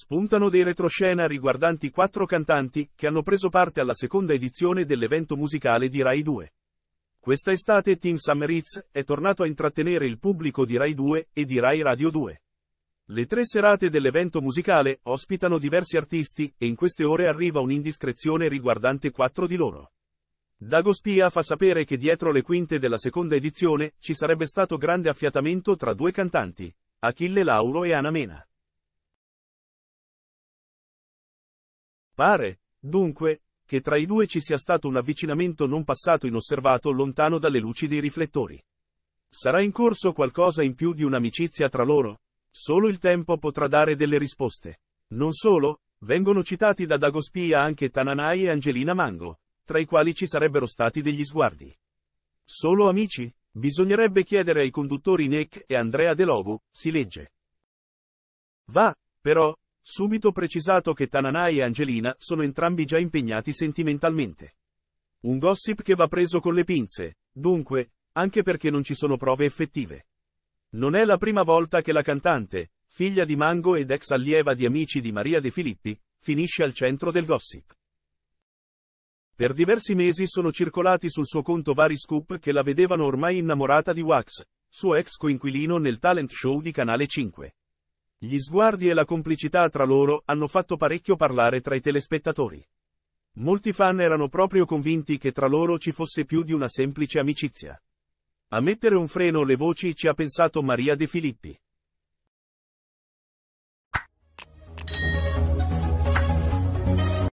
spuntano dei retroscena riguardanti quattro cantanti che hanno preso parte alla seconda edizione dell'evento musicale di Rai 2. Questa estate Team Summer Eats è tornato a intrattenere il pubblico di Rai 2 e di Rai Radio 2. Le tre serate dell'evento musicale ospitano diversi artisti e in queste ore arriva un'indiscrezione riguardante quattro di loro. Dago Spia fa sapere che dietro le quinte della seconda edizione ci sarebbe stato grande affiatamento tra due cantanti, Achille Lauro e Anamena. Pare, dunque, che tra i due ci sia stato un avvicinamento non passato inosservato lontano dalle luci dei riflettori. Sarà in corso qualcosa in più di un'amicizia tra loro? Solo il tempo potrà dare delle risposte. Non solo, vengono citati da Dagospia anche Tananai e Angelina Mango, tra i quali ci sarebbero stati degli sguardi. Solo amici? Bisognerebbe chiedere ai conduttori Nick e Andrea De Lobu, si legge. Va, però, Subito precisato che Tananai e Angelina sono entrambi già impegnati sentimentalmente. Un gossip che va preso con le pinze, dunque, anche perché non ci sono prove effettive. Non è la prima volta che la cantante, figlia di Mango ed ex allieva di amici di Maria De Filippi, finisce al centro del gossip. Per diversi mesi sono circolati sul suo conto vari scoop che la vedevano ormai innamorata di Wax, suo ex coinquilino nel talent show di Canale 5. Gli sguardi e la complicità tra loro hanno fatto parecchio parlare tra i telespettatori. Molti fan erano proprio convinti che tra loro ci fosse più di una semplice amicizia. A mettere un freno alle voci ci ha pensato Maria De Filippi.